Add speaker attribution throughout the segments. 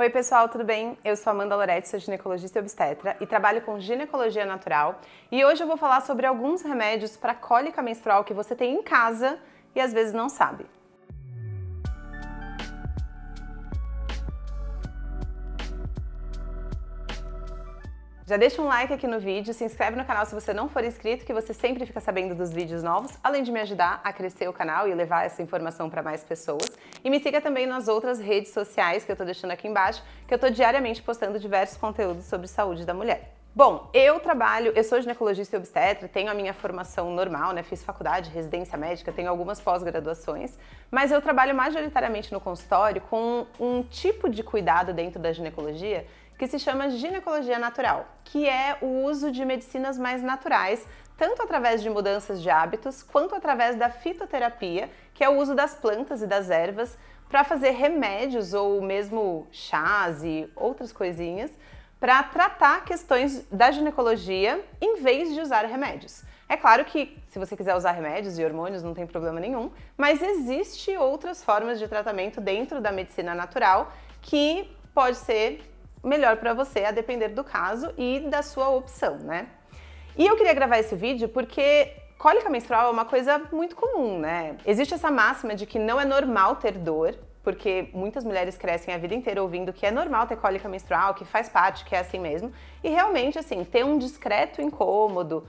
Speaker 1: Oi, pessoal, tudo bem? Eu sou Amanda Loretti, sou ginecologista e obstetra e trabalho com ginecologia natural. E hoje eu vou falar sobre alguns remédios para cólica menstrual que você tem em casa e às vezes não sabe. Já deixa um like aqui no vídeo, se inscreve no canal se você não for inscrito, que você sempre fica sabendo dos vídeos novos, além de me ajudar a crescer o canal e levar essa informação para mais pessoas. E me siga também nas outras redes sociais que eu estou deixando aqui embaixo, que eu estou diariamente postando diversos conteúdos sobre saúde da mulher. Bom, eu trabalho, eu sou ginecologista e obstetra, tenho a minha formação normal, né? Fiz faculdade, residência médica, tenho algumas pós-graduações, mas eu trabalho majoritariamente no consultório com um tipo de cuidado dentro da ginecologia que se chama ginecologia natural, que é o uso de medicinas mais naturais, tanto através de mudanças de hábitos quanto através da fitoterapia, que é o uso das plantas e das ervas para fazer remédios ou mesmo chás e outras coisinhas para tratar questões da ginecologia em vez de usar remédios. É claro que se você quiser usar remédios e hormônios não tem problema nenhum, mas existe outras formas de tratamento dentro da medicina natural que pode ser melhor para você, a depender do caso e da sua opção, né? E eu queria gravar esse vídeo porque cólica menstrual é uma coisa muito comum, né? Existe essa máxima de que não é normal ter dor, porque muitas mulheres crescem a vida inteira ouvindo que é normal ter cólica menstrual, que faz parte, que é assim mesmo. E realmente, assim, ter um discreto incômodo,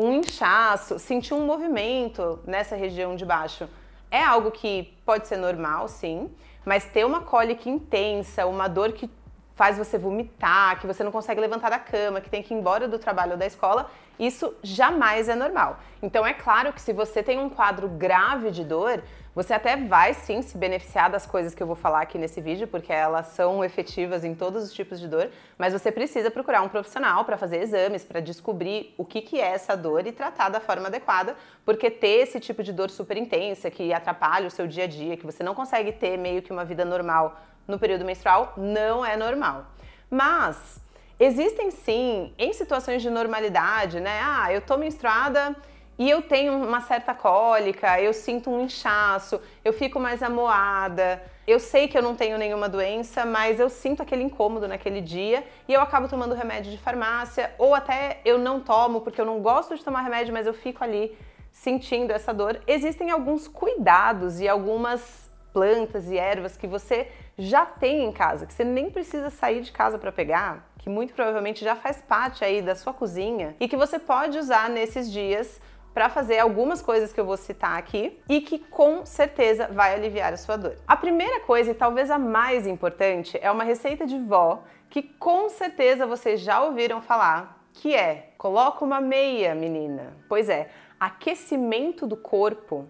Speaker 1: um inchaço, sentir um movimento nessa região de baixo é algo que pode ser normal, sim, mas ter uma cólica intensa, uma dor que faz você vomitar, que você não consegue levantar da cama, que tem que ir embora do trabalho ou da escola, isso jamais é normal. Então é claro que se você tem um quadro grave de dor, você até vai sim se beneficiar das coisas que eu vou falar aqui nesse vídeo, porque elas são efetivas em todos os tipos de dor, mas você precisa procurar um profissional para fazer exames, para descobrir o que, que é essa dor e tratar da forma adequada, porque ter esse tipo de dor super intensa que atrapalha o seu dia a dia, que você não consegue ter meio que uma vida normal no período menstrual não é normal. Mas existem sim, em situações de normalidade, né? Ah, eu tô menstruada e eu tenho uma certa cólica, eu sinto um inchaço, eu fico mais amoada, eu sei que eu não tenho nenhuma doença, mas eu sinto aquele incômodo naquele dia e eu acabo tomando remédio de farmácia ou até eu não tomo porque eu não gosto de tomar remédio, mas eu fico ali sentindo essa dor. Existem alguns cuidados e algumas plantas e ervas que você já tem em casa, que você nem precisa sair de casa para pegar, que muito provavelmente já faz parte aí da sua cozinha e que você pode usar nesses dias para fazer algumas coisas que eu vou citar aqui e que com certeza vai aliviar a sua dor. A primeira coisa e talvez a mais importante é uma receita de vó que com certeza vocês já ouviram falar, que é: coloca uma meia, menina. Pois é, aquecimento do corpo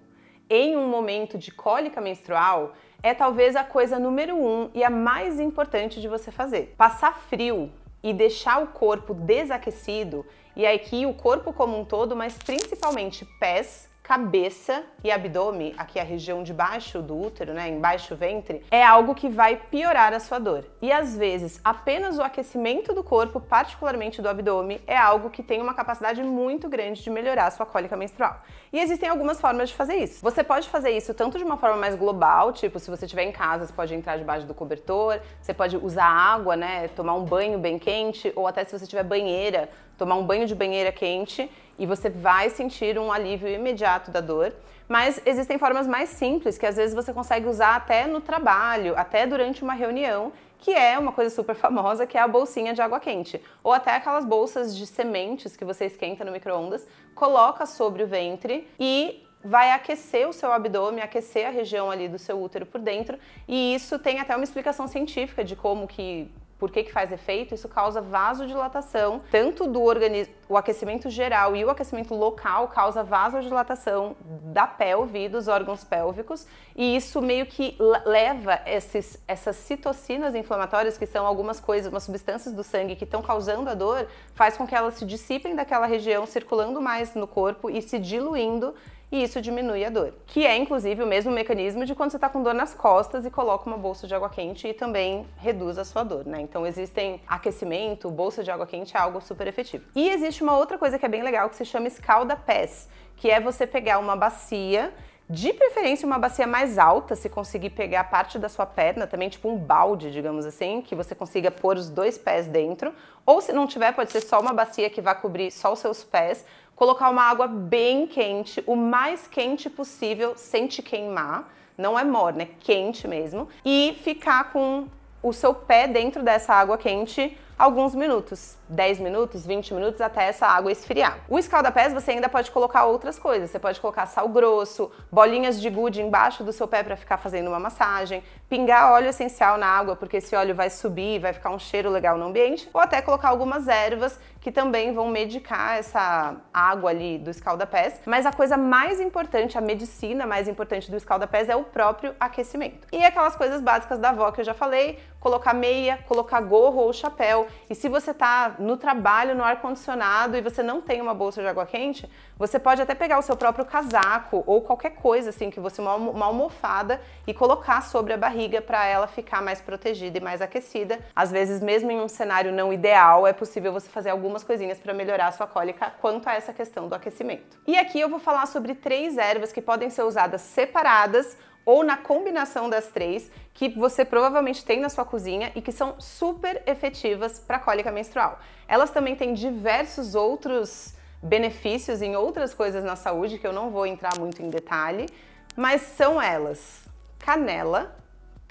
Speaker 1: em um momento de cólica menstrual é talvez a coisa número um e a mais importante de você fazer. Passar frio e deixar o corpo desaquecido, e aqui o corpo como um todo, mas principalmente pés, cabeça e abdômen, aqui a região de baixo do útero, né, embaixo do ventre, é algo que vai piorar a sua dor. E às vezes, apenas o aquecimento do corpo, particularmente do abdômen, é algo que tem uma capacidade muito grande de melhorar a sua cólica menstrual. E existem algumas formas de fazer isso. Você pode fazer isso tanto de uma forma mais global, tipo, se você estiver em casa, você pode entrar debaixo do cobertor, você pode usar água, né, tomar um banho bem quente, ou até se você tiver banheira, tomar um banho de banheira quente e você vai sentir um alívio imediato da dor. Mas existem formas mais simples que às vezes você consegue usar até no trabalho, até durante uma reunião, que é uma coisa super famosa, que é a bolsinha de água quente. Ou até aquelas bolsas de sementes que você esquenta no micro-ondas, coloca sobre o ventre e vai aquecer o seu abdômen, aquecer a região ali do seu útero por dentro, e isso tem até uma explicação científica de como que por que, que faz efeito, isso causa vasodilatação, tanto do organismo, o aquecimento geral e o aquecimento local causa vasodilatação da pelve e dos órgãos pélvicos, e isso meio que leva esses, essas citocinas inflamatórias, que são algumas coisas, umas substâncias do sangue que estão causando a dor, faz com que elas se dissipem daquela região, circulando mais no corpo e se diluindo e isso diminui a dor, que é inclusive o mesmo mecanismo de quando você está com dor nas costas e coloca uma bolsa de água quente e também reduz a sua dor, né? Então existem aquecimento, bolsa de água quente é algo super efetivo. E existe uma outra coisa que é bem legal que se chama escalda pés, que é você pegar uma bacia de preferência, uma bacia mais alta, se conseguir pegar a parte da sua perna, também tipo um balde, digamos assim, que você consiga pôr os dois pés dentro. Ou se não tiver, pode ser só uma bacia que vá cobrir só os seus pés. Colocar uma água bem quente, o mais quente possível, sem te queimar. Não é morna, é quente mesmo. E ficar com o seu pé dentro dessa água quente alguns minutos, 10 minutos, 20 minutos até essa água esfriar. O escaldapés você ainda pode colocar outras coisas, você pode colocar sal grosso, bolinhas de gude embaixo do seu pé para ficar fazendo uma massagem, pingar óleo essencial na água, porque esse óleo vai subir, vai ficar um cheiro legal no ambiente, ou até colocar algumas ervas que também vão medicar essa água ali do escaldapés. Mas a coisa mais importante, a medicina mais importante do escaldapés é o próprio aquecimento. E aquelas coisas básicas da avó que eu já falei, colocar meia, colocar gorro ou chapéu. E se você tá no trabalho, no ar condicionado e você não tem uma bolsa de água quente, você pode até pegar o seu próprio casaco ou qualquer coisa assim que você uma almofada e colocar sobre a barriga barriga para ela ficar mais protegida e mais aquecida. Às vezes, mesmo em um cenário não ideal, é possível você fazer algumas coisinhas para melhorar a sua cólica quanto a essa questão do aquecimento. E aqui eu vou falar sobre três ervas que podem ser usadas separadas ou na combinação das três que você provavelmente tem na sua cozinha e que são super efetivas para cólica menstrual. Elas também têm diversos outros benefícios em outras coisas na saúde que eu não vou entrar muito em detalhe, mas são elas: canela,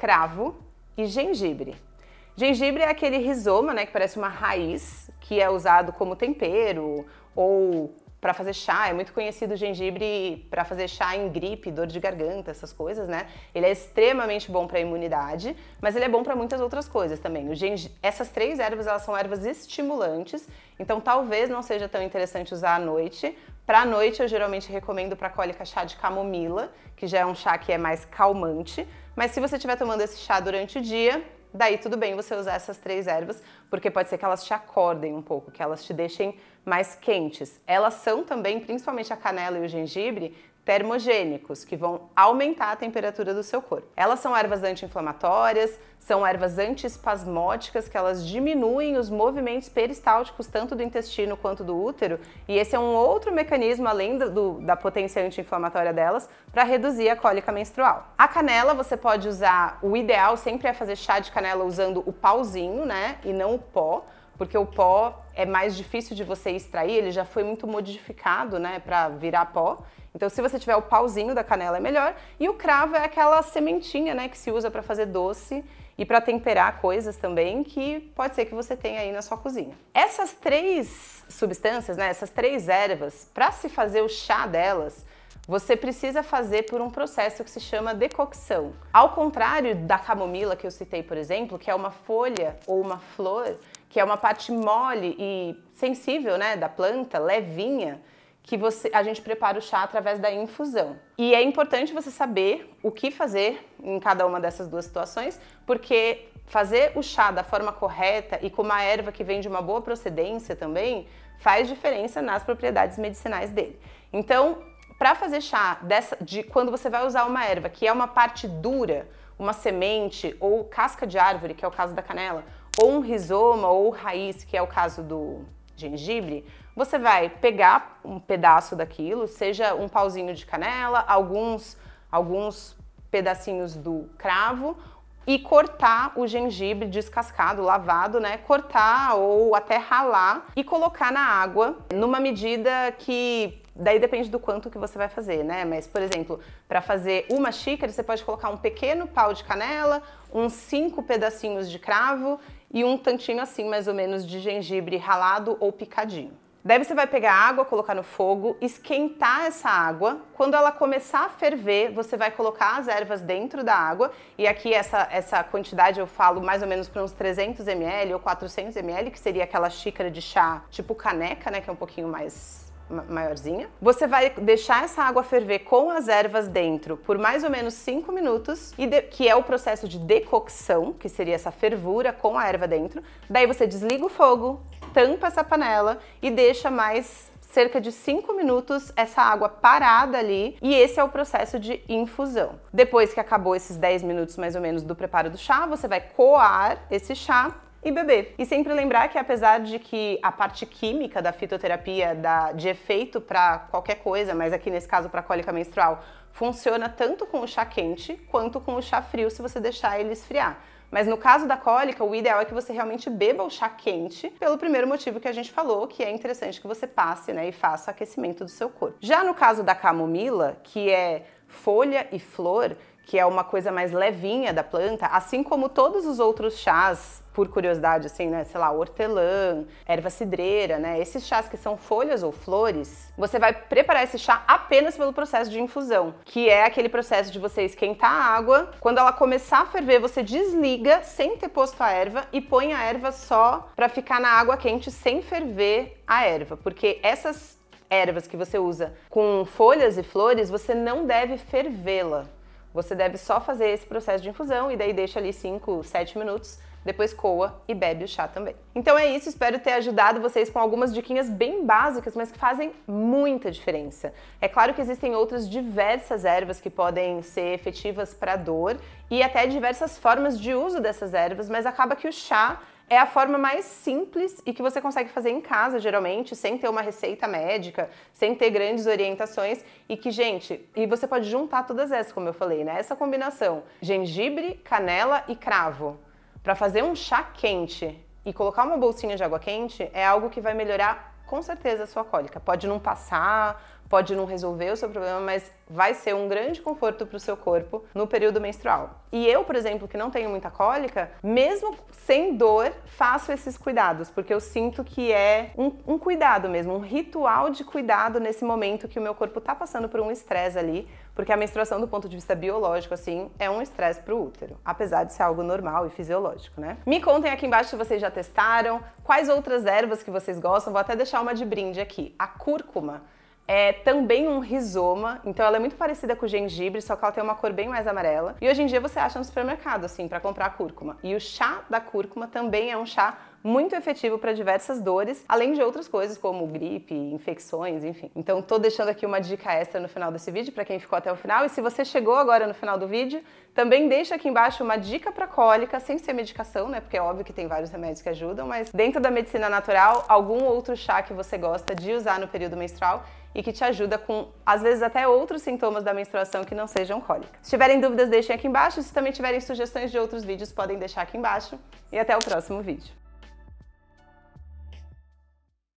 Speaker 1: cravo e gengibre. Gengibre é aquele rizoma, né, que parece uma raiz, que é usado como tempero ou para fazer chá. É muito conhecido o gengibre para fazer chá em gripe, dor de garganta, essas coisas, né? Ele é extremamente bom para a imunidade, mas ele é bom para muitas outras coisas também. Essas três ervas, elas são ervas estimulantes, então talvez não seja tão interessante usar à noite. Para a noite, eu geralmente recomendo para cólica chá de camomila, que já é um chá que é mais calmante, mas se você estiver tomando esse chá durante o dia, daí tudo bem você usar essas três ervas, porque pode ser que elas te acordem um pouco, que elas te deixem mais quentes. Elas são também, principalmente a canela e o gengibre, termogênicos, que vão aumentar a temperatura do seu corpo. Elas são ervas anti-inflamatórias, são ervas antiespasmóticas, que elas diminuem os movimentos peristálticos tanto do intestino quanto do útero, e esse é um outro mecanismo, além do, da potência anti-inflamatória delas, para reduzir a cólica menstrual. A canela você pode usar, o ideal sempre é fazer chá de canela usando o pauzinho, né, e não o pó, porque o pó é mais difícil de você extrair, ele já foi muito modificado, né, para virar pó. Então, se você tiver o pauzinho da canela é melhor, e o cravo é aquela sementinha, né, que se usa para fazer doce e para temperar coisas também que pode ser que você tenha aí na sua cozinha. Essas três substâncias, né, essas três ervas, para se fazer o chá delas, você precisa fazer por um processo que se chama decocção. Ao contrário da camomila que eu citei, por exemplo, que é uma folha ou uma flor que é uma parte mole e sensível, né, da planta, levinha, que você, a gente prepara o chá através da infusão. E é importante você saber o que fazer em cada uma dessas duas situações, porque fazer o chá da forma correta e com uma erva que vem de uma boa procedência também faz diferença nas propriedades medicinais dele. Então, para fazer chá dessa, de quando você vai usar uma erva que é uma parte dura, uma semente ou casca de árvore, que é o caso da canela, ou um rizoma ou raiz, que é o caso do gengibre, você vai pegar um pedaço daquilo, seja um pauzinho de canela, alguns, alguns pedacinhos do cravo e cortar o gengibre descascado, lavado, né? Cortar ou até ralar e colocar na água numa medida que daí depende do quanto que você vai fazer, né? Mas por exemplo, para fazer uma xícara, você pode colocar um pequeno pau de canela, uns cinco pedacinhos de cravo e um tantinho assim, mais ou menos, de gengibre ralado ou picadinho. Daí você vai pegar a água, colocar no fogo, esquentar essa água. Quando ela começar a ferver, você vai colocar as ervas dentro da água. E aqui essa, essa quantidade eu falo mais ou menos para uns 300 ml ou 400 ml, que seria aquela xícara de chá tipo caneca, né, que é um pouquinho mais maiorzinha. Você vai deixar essa água ferver com as ervas dentro por mais ou menos 5 minutos, e que é o processo de decocção, que seria essa fervura com a erva dentro. Daí você desliga o fogo, tampa essa panela e deixa mais cerca de 5 minutos essa água parada ali e esse é o processo de infusão. Depois que acabou esses 10 minutos mais ou menos do preparo do chá, você vai coar esse chá e beber. E sempre lembrar que apesar de que a parte química da fitoterapia dá de efeito para qualquer coisa, mas aqui nesse caso para cólica menstrual, funciona tanto com o chá quente quanto com o chá frio se você deixar ele esfriar. Mas no caso da cólica, o ideal é que você realmente beba o chá quente, pelo primeiro motivo que a gente falou, que é interessante que você passe né, e faça aquecimento do seu corpo. Já no caso da camomila, que é folha e flor, que é uma coisa mais levinha da planta, assim como todos os outros chás, por curiosidade, assim, né, sei lá, hortelã, erva cidreira, né, esses chás que são folhas ou flores, você vai preparar esse chá apenas pelo processo de infusão, que é aquele processo de você esquentar a água, quando ela começar a ferver, você desliga sem ter posto a erva e põe a erva só para ficar na água quente sem ferver a erva, porque essas ervas que você usa com folhas e flores, você não deve fervê-la. Você deve só fazer esse processo de infusão e daí deixa ali 5, 7 minutos depois coa e bebe o chá também. Então é isso, espero ter ajudado vocês com algumas diquinhas bem básicas, mas que fazem muita diferença. É claro que existem outras diversas ervas que podem ser efetivas para dor e até diversas formas de uso dessas ervas, mas acaba que o chá é a forma mais simples e que você consegue fazer em casa, geralmente, sem ter uma receita médica, sem ter grandes orientações. E que, gente, e você pode juntar todas essas, como eu falei, né? Essa combinação: gengibre, canela e cravo. Para fazer um chá quente e colocar uma bolsinha de água quente é algo que vai melhorar com certeza a sua cólica. Pode não passar, pode não resolver o seu problema, mas vai ser um grande conforto para o seu corpo no período menstrual. E eu, por exemplo, que não tenho muita cólica, mesmo sem dor, faço esses cuidados, porque eu sinto que é um, um cuidado mesmo, um ritual de cuidado nesse momento que o meu corpo está passando por um estresse ali, porque a menstruação, do ponto de vista biológico, assim, é um estresse para o útero, apesar de ser algo normal e fisiológico, né? Me contem aqui embaixo se vocês já testaram, quais outras ervas que vocês gostam, vou até deixar uma de brinde aqui, a cúrcuma é também um rizoma, então ela é muito parecida com o gengibre, só que ela tem uma cor bem mais amarela. E hoje em dia você acha no supermercado, assim, para comprar cúrcuma. E o chá da cúrcuma também é um chá muito efetivo para diversas dores, além de outras coisas como gripe, infecções, enfim. Então tô deixando aqui uma dica extra no final desse vídeo para quem ficou até o final. E se você chegou agora no final do vídeo, também deixa aqui embaixo uma dica para cólica, sem ser medicação, né? Porque é óbvio que tem vários remédios que ajudam, mas dentro da medicina natural, algum outro chá que você gosta de usar no período menstrual e que te ajuda com, às vezes, até outros sintomas da menstruação que não sejam cólicas. Se tiverem dúvidas, deixem aqui embaixo. Se também tiverem sugestões de outros vídeos, podem deixar aqui embaixo. E até o próximo vídeo.